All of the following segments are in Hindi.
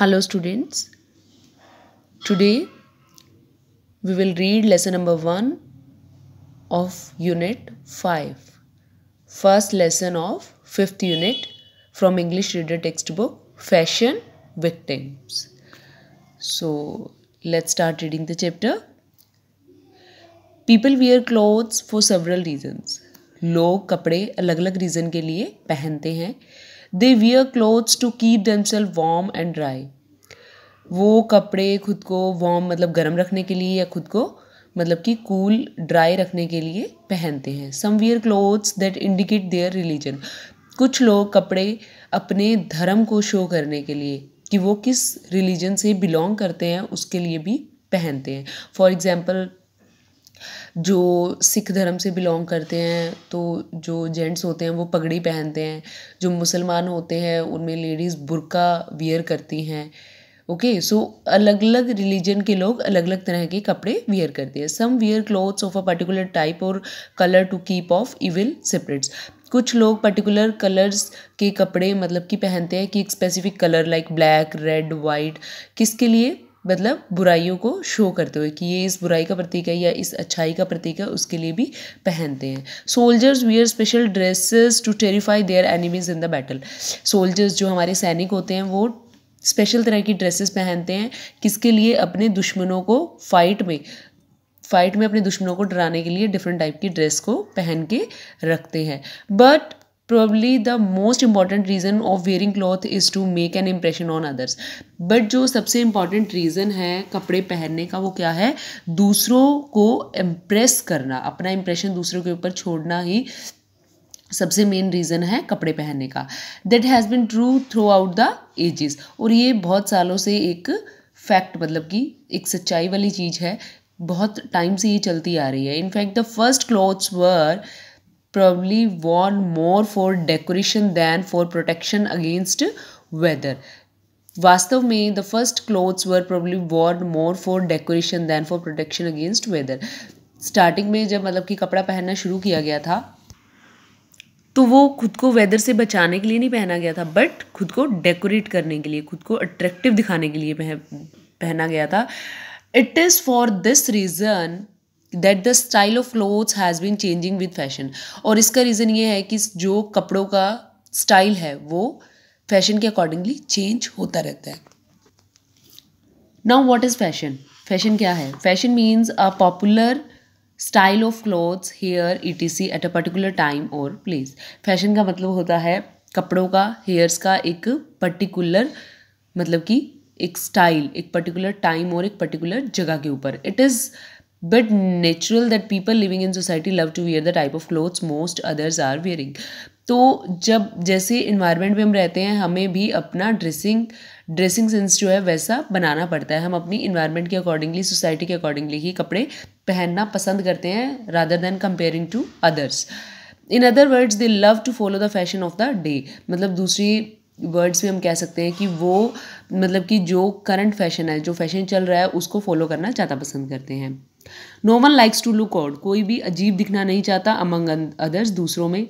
Hello students. Today we will read lesson number 1 of unit 5. First lesson of 5th unit from English reader textbook Fashion Victims. So let's start reading the chapter. People wear clothes for several reasons लोग कपड़े अलग अलग रीज़न के लिए पहनते हैं they wear clothes to keep themselves warm and dry वो कपड़े खुद को वार्म मतलब गर्म रखने के लिए या खुद को मतलब कि कूल ड्राई रखने के लिए पहनते हैं some wear clothes that indicate their religion कुछ लोग कपड़े अपने धर्म को शो करने के लिए कि वो किस रिलीजन से बिलोंग करते हैं उसके लिए भी पहनते हैं फॉर एग्ज़ाम्पल जो सिख धर्म से बिलोंग करते हैं तो जो जेंट्स होते हैं वो पगड़ी पहनते हैं जो मुसलमान होते हैं उनमें लेडीज़ बुरका वियर करती हैं ओके सो अलग अलग रिलीजन के लोग अलग अलग तरह के कपड़े वियर करते हैं some wear clothes of a particular type और colour to keep off evil spirits कुछ लोग पर्टिकुलर कलर्स के कपड़े मतलब कि पहनते हैं कि एक specific colour like black red white किसके लिए मतलब बुराइयों को शो करते हुए कि ये इस बुराई का प्रतीक है या इस अच्छाई का प्रतीक है उसके लिए भी पहनते हैं soldiers wear special dresses to terrify their enemies in the battle soldiers जो हमारे सैनिक होते हैं वो स्पेशल तरह की ड्रेसेस पहनते हैं किसके लिए अपने दुश्मनों को फाइट में फाइट में अपने दुश्मनों को डराने के लिए डिफरेंट टाइप की ड्रेस को पहन के रखते हैं but probably the most important reason of wearing cloth is to make an impression on others but जो सबसे इम्पॉर्टेंट रीज़न है कपड़े पहनने का वो क्या है दूसरों को इम्प्रेस करना अपना इंप्रेशन दूसरों के ऊपर छोड़ना ही सबसे मेन रीज़न है कपड़े पहनने का that has been true throughout the ages और ये बहुत सालों से एक फैक्ट मतलब कि एक सच्चाई वाली चीज़ है बहुत टाइम से ये चलती आ रही है in fact the first clothes were probably worn more for decoration than for protection against weather वास्तव में the first clothes were probably worn more for decoration than for protection against weather starting में जब मतलब कि कपड़ा पहनना शुरू किया गया था तो वो खुद को वेदर से बचाने के लिए नहीं पहना गया था बट खुद को डेकोरेट करने के लिए खुद को अट्रैक्टिव दिखाने के लिए पहना गया था it is for this reason that the style of clothes has been changing with fashion और इसका रीज़न ये है कि जो कपड़ों का स्टाइल है वो फैशन के अकॉर्डिंगली चेंज होता रहता है now what is fashion fashion क्या है fashion means a popular style of clothes hair E T C at a particular time और प्लेस फैशन का मतलब होता है कपड़ों का हेयर्स का एक पर्टिकुलर मतलब कि एक स्टाइल एक पर्टिकुलर टाइम और एक पर्टिकुलर जगह के ऊपर it is but natural that people living in society love to wear the type of clothes most others are wearing तो जब जैसे इन्वायरमेंट में हम रहते हैं हमें भी अपना ड्रेसिंग ड्रेसिंग सेंस जो है वैसा बनाना पड़ता है हम अपनी इन्वायरमेंट के अकॉर्डिंगली सोसाइटी के अकॉर्डिंगली ही कपड़े पहनना पसंद करते हैं rather than comparing to others in other words they love to follow the fashion of the day मतलब दूसरी वर्ड्स में हम कह सकते हैं कि वो मतलब कि जो करंट फैशन है जो फैशन चल रहा है उसको फॉलो करना ज़्यादा पसंद करते हैं no one likes to look out कोई भी अजीब दिखना नहीं चाहता अमंग अदर्स दूसरों में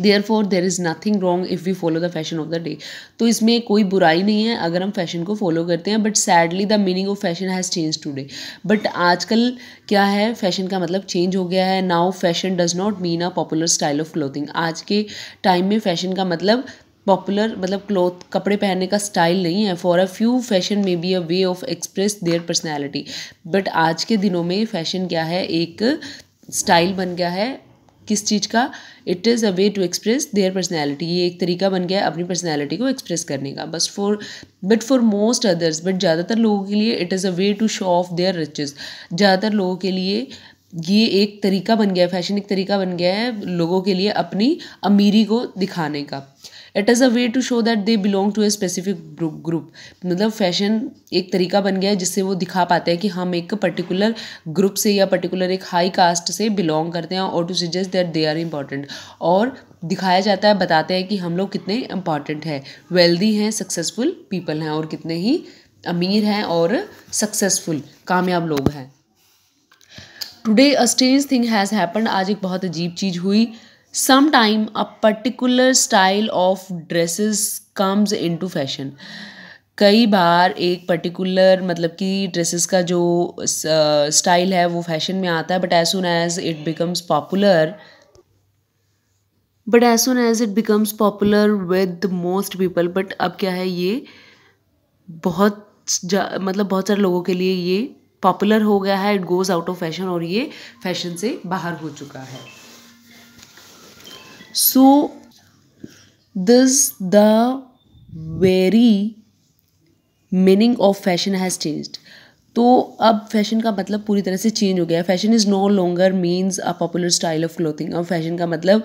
therefore there is nothing wrong if we follow the fashion of the day तो इसमें कोई बुराई नहीं है अगर हम फैशन को फॉलो करते हैं but sadly the meaning of fashion has change today but आजकल क्या है फैशन का मतलब चेंज हो गया है now fashion does not mean a popular style of clothing आज के टाइम में फैशन का मतलब पॉपुलर मतलब क्लोथ कपड़े पहनने का स्टाइल नहीं है for a few fashion may be a way of express their personality but आज के दिनों में फैशन क्या है एक स्टाइल बन गया है किस चीज़ का it is a way to express their personality ये एक तरीका बन गया है अपनी पर्सनैलिटी को एक्सप्रेस करने का बस for but for most others but ज़्यादातर लोगों के लिए it is a way to show off their riches ज़्यादातर लोगों के लिए ये एक तरीका बन गया है फैशन एक तरीका बन गया है लोगों के लिए अपनी अमीरी को दिखाने का it is a way to show that they belong to a specific group मतलब फैशन एक तरीका बन गया है जिससे वो दिखा पाते हैं कि हम एक पर्टिकुलर ग्रुप से या पर्टिकुलर एक हाई कास्ट से बिलोंग करते हैं और to suggest that they are important और दिखाया जाता है बताते हैं कि हम लोग कितने इम्पॉर्टेंट हैं वेल्दी हैं सक्सेसफुल पीपल हैं और कितने ही अमीर हैं और सक्सेसफुल कामयाब लोग हैं today a strange thing has happen आज एक बहुत अजीब चीज़ हुई a particular style of dresses comes into fashion कई बार एक पर्टिकुलर मतलब कि ड्रेसेस का जो स्टाइल uh, है वो फैशन में आता है but as soon as it becomes popular but as soon as it becomes popular with most people but अब क्या है ये बहुत मतलब बहुत सारे लोगों के लिए ये पॉपुलर हो गया है it goes out of fashion और ये फैशन से बाहर हो चुका है So this the very meaning of fashion has changed तो अब फैशन का मतलब पूरी तरह से चेंज हो गया fashion is no longer means a popular style of clothing और फैशन का मतलब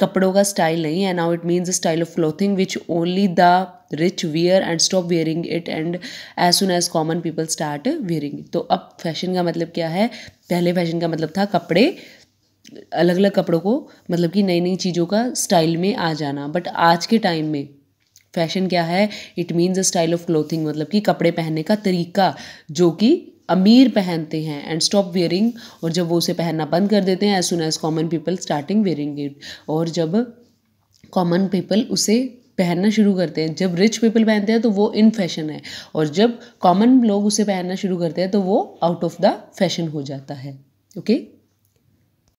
कपड़ों का स्टाइल नहीं है now it means a style of clothing which only the rich wear and stop wearing it and as soon as common people start wearing तो अब फैशन का मतलब क्या है पहले फैशन का मतलब था कपड़े अलग अलग कपड़ों को मतलब कि नई नई चीज़ों का स्टाइल में आ जाना बट आज के टाइम में फैशन क्या है it means a style of clothing मतलब कि कपड़े पहनने का तरीका जो कि अमीर पहनते हैं एंड स्टॉप वेयरिंग और जब वो उसे पहनना बंद कर देते हैं as soon as common people starting wearing it और जब कॉमन पीपल उसे पहनना शुरू करते हैं जब रिच पीपल पहनते हैं तो वो इन फैशन है और जब कॉमन लोग उसे पहनना शुरू करते हैं तो वो आउट ऑफ द फैशन हो जाता है ओके okay?